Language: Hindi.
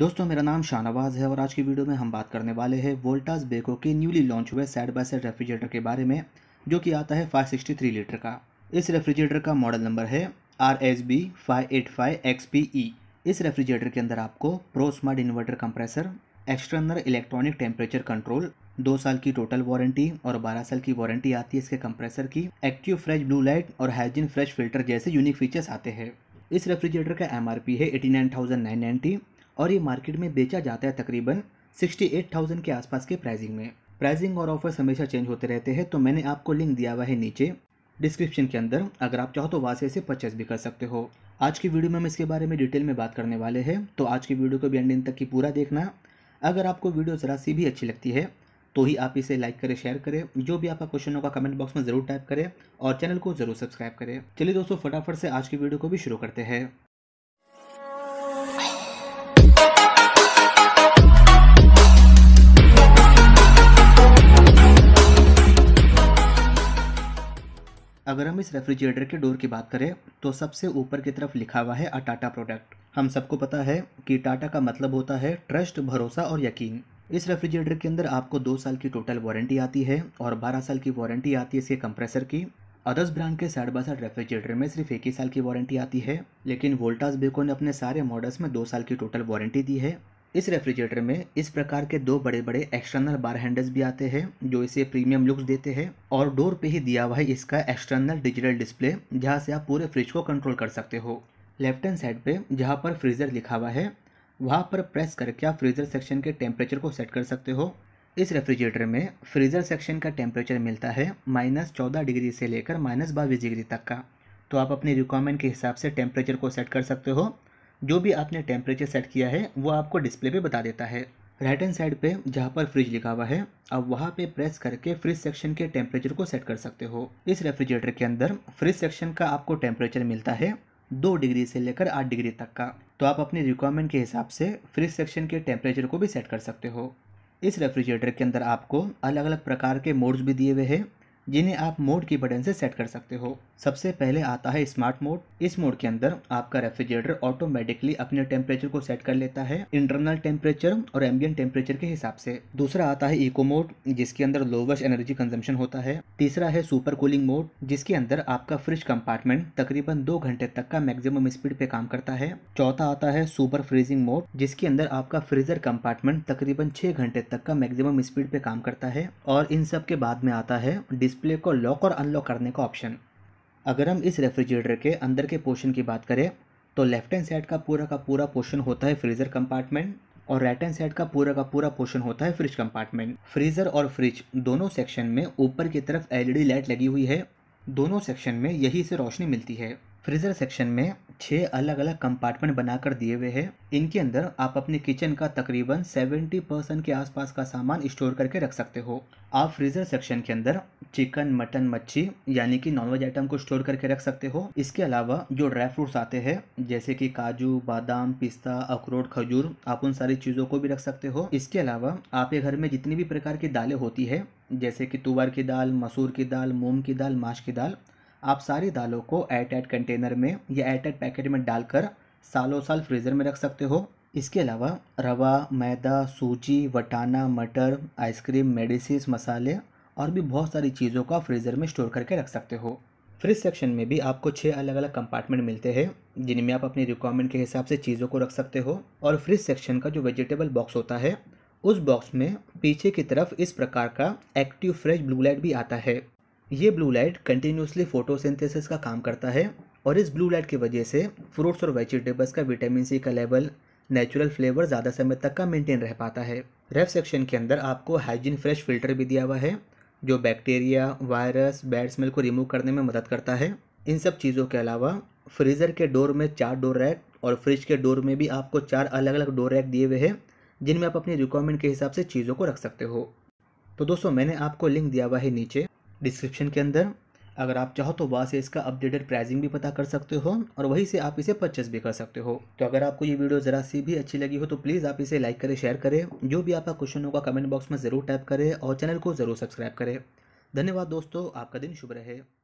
दोस्तों मेरा नाम शाहनवाज है और आज की वीडियो में हम बात करने वाले हैं वोल्टास बेको के न्यूली लॉन्च हुए साइड बाय साइड रेफ्रिजरेटर के बारे में जो कि आता है 563 लीटर का इस रेफ्रिजरेटर का मॉडल नंबर है R S B five eight five X P E इस रेफ्रिजरेटर के अंदर आपको pro smart inverter compressor external electronic temperature control दो साल की टोटल वारंटी और बारह साल की वारंटी आती है इसके कंप्रेसर की एक्टिव फ्रेश ब्लू लाइट और हाइजीन फ्रेश फिल्टर जैसे यूनिक फीचर्स आते हैं इस रेफ्रिजरेटर का एम है एटी नाइन थाउजेंड नाइन और ये मार्केट में बेचा जाता है तकरीबन 68,000 के आसपास के प्राइसिंग में प्राइसिंग और ऑफर्स हमेशा चेंज होते रहते हैं तो मैंने आपको लिंक दिया हुआ है नीचे डिस्क्रिप्शन के अंदर अगर आप चाहो तो वहाँ से इसे परचेस भी कर सकते हो आज की वीडियो में हम इसके बारे में डिटेल में बात करने वाले हैं तो आज की वीडियो को भी एंड तक की पूरा देखना अगर आपको वीडियो ज़रा सी भी अच्छी लगती है तो ही आप इसे लाइक करें शेयर करें जो भी आपका क्वेश्चन होगा कमेंट बॉक्स में ज़रूर टाइप करें और चैनल को ज़रूर सब्सक्राइब करें चलिए दोस्तों फटाफट से आज की वीडियो को भी शुरू करते हैं अगर हम इस रेफ्रिजरेटर के डोर की बात करें तो सबसे ऊपर की तरफ लिखा हुआ है अ टाटा प्रोडक्ट हम सबको पता है कि टाटा का मतलब होता है ट्रस्ट भरोसा और यकीन इस रेफ्रिजरेटर के अंदर आपको दो साल की टोटल वारंटी आती है और बारह साल की वारंटी आती है इसके कंप्रेसर की अदर्स ब्रांड के साइड बाई साइड रेफ्रिजरेटर में सिर्फ एक ही साल की वारंटी आती है लेकिन वोल्टास बेको ने अपने सारे मॉडल्स में दो साल की टोटल वारंटी दी है इस रेफ्रिजरेटर में इस प्रकार के दो बड़े बड़े एक्सटर्नल बार हैंडल्स भी आते हैं जो इसे प्रीमियम लुक्स देते हैं और डोर पे ही दिया हुआ है इसका एक्सटर्नल डिजिटल डिस्प्ले जहाँ से आप पूरे फ्रिज को कंट्रोल कर सकते हो लेफ्ट हैंड साइड पे जहाँ पर फ्रीज़र लिखा हुआ है वहाँ पर प्रेस करके आप फ्रीज़र सेक्शन के टेम्परेचर को सेट कर सकते हो इस रेफ्रिजरेटर में फ्रीज़र सेक्शन का टेम्परेचर मिलता है माइनस चौदह डिग्री से लेकर माइनस बावीस डिग्री तक का तो आप अपने रिक्वायरमेंट के हिसाब से टेम्परेचर को सेट कर सकते हो जो भी आपने टेम्परेचर सेट किया है वो आपको डिस्प्ले पे बता देता है राइट हैंड साइड पे जहाँ पर फ्रिज लिखा हुआ है अब वहाँ पे प्रेस करके फ्रिज सेक्शन के टेम्परेचर को सेट कर सकते हो इस रेफ्रिजरेटर के अंदर फ्रिज सेक्शन का आपको टेम्परेचर मिलता है दो डिग्री से लेकर आठ डिग्री तक का तो आप अपने रिक्वायरमेंट के हिसाब से फ्रिज सेक्शन के टेम्परेचर को भी सेट कर सकते हो इस रेफ्रिजरेटर के अंदर आपको अलग अलग प्रकार के मोड्स भी दिए हुए हैं जिन्हें आप मोड की बटन से सेट कर सकते हो सबसे पहले आता है स्मार्ट मोड इस मोड के अंदर आपका रेफ्रिजरेटर ऑटोमेटिकली अपने टेम्परेचर को सेट कर लेता है इंटरनल टेम्परेचर और एम्बियन टेम्परेचर के हिसाब से दूसरा आता है इको मोड जिसके अंदर लोवेस्ट एनर्जी कंजम्पशन होता है तीसरा है सुपर कूलिंग मोड जिसके अंदर आपका फ्रिज कंपार्टमेंट तकरीबन दो घंटे तक का मैक्सिमम स्पीड पे काम करता है चौथा आता है सुपर फ्रीजिंग मोड जिसके अंदर आपका फ्रीजर कंपार्टमेंट तकरीबन छह घंटे तक का मैक्सिमम स्पीड पे काम करता है और इन सब के बाद में आता है डिस्प्ले को लॉक और अनलॉक करने का ऑप्शन अगर हम इस रेफ्रिजरेटर के अंदर के पोर्शन की बात करें तो लेफ्ट हैंड साइड का पूरा का पूरा पोर्शन होता है फ्रीज़र कंपार्टमेंट और राइट हैंड साइड का पूरा का पूरा पोर्शन होता है फ्रिज कंपार्टमेंट फ्रीज़र और फ्रिज दोनों सेक्शन में ऊपर की तरफ एलईडी लाइट e लगी हुई है दोनों सेक्शन में यही से रोशनी मिलती है फ्रीज़र सेक्शन में छः अलग अलग कंपार्टमेंट बनाकर दिए हुए हैं इनके अंदर आप अपने किचन का तकरीबन 70 परसेंट के आसपास का सामान स्टोर करके रख सकते हो आप फ्रीज़र सेक्शन के अंदर चिकन मटन मच्छी यानी कि नॉनवेज आइटम को स्टोर करके रख सकते हो इसके अलावा जो ड्राई फ्रूट्स आते हैं जैसे कि काजू बादाम पिस्ता अखरोट खजूर आप उन सारी चीज़ों को भी रख सकते हो इसके अलावा आपके घर में जितनी भी प्रकार की दालें होती है जैसे कि तुवर की दाल मसूर की दाल मूंग की दाल माश की दाल आप सारी दालों को टाइट कंटेनर में या टाइट पैकेट में डालकर सालों साल फ्रीज़र में रख सकते हो इसके अलावा रवा मैदा सूजी वटाना मटर आइसक्रीम मेडिसिन मसाले और भी बहुत सारी चीज़ों का फ्रीज़र में स्टोर करके रख सकते हो फ्रिज सेक्शन में भी आपको छः अलग अलग कंपार्टमेंट मिलते हैं जिनमें आप अपनी रिक्वायरमेंट के हिसाब से चीज़ों को रख सकते हो और फ्रिज सेक्शन का जो वेजिटेबल बॉक्स होता है उस बॉक्स में पीछे की तरफ इस प्रकार का एक्टिव फ्रेश ब्लू लाइट भी आता है ये ब्लू लाइट कंटिन्यूसली फोटोसिंथेसिस का काम करता है और इस ब्लू लाइट की वजह से फ्रूट्स और वेजिटेबल्स का विटामिन सी का लेवल नेचुरल फ्लेवर ज़्यादा समय तक का मेंटेन रह पाता है रेफ सेक्शन के अंदर आपको हाइजीन फ्रेश फिल्टर भी दिया हुआ है जो बैक्टीरिया वायरस बैड स्मेल को रिमूव करने में मदद करता है इन सब चीज़ों के अलावा फ्रीज़र के डोर में चार डोर रैक और फ्रिज के डोर में भी आपको चार अलग अलग डोर रैक दिए हुए हैं जिनमें आप अपनी रिक्वायरमेंट के हिसाब से चीज़ों को रख सकते हो तो दोस्तों मैंने आपको लिंक दिया हुआ है नीचे डिस्क्रिप्शन के अंदर अगर आप चाहो तो वहाँ से इसका अपडेटेड प्राइसिंग भी पता कर सकते हो और वहीं से आप इसे परचेस भी कर सकते हो तो अगर आपको ये वीडियो ज़रा सी भी अच्छी लगी हो तो प्लीज़ आप इसे लाइक करें शेयर करें जो भी आपका क्वेश्चन होगा कमेंट बॉक्स में ज़रूर टाइप करें और चैनल को ज़रूर सब्सक्राइब करें धन्यवाद दोस्तों आपका दिन शुभ रहे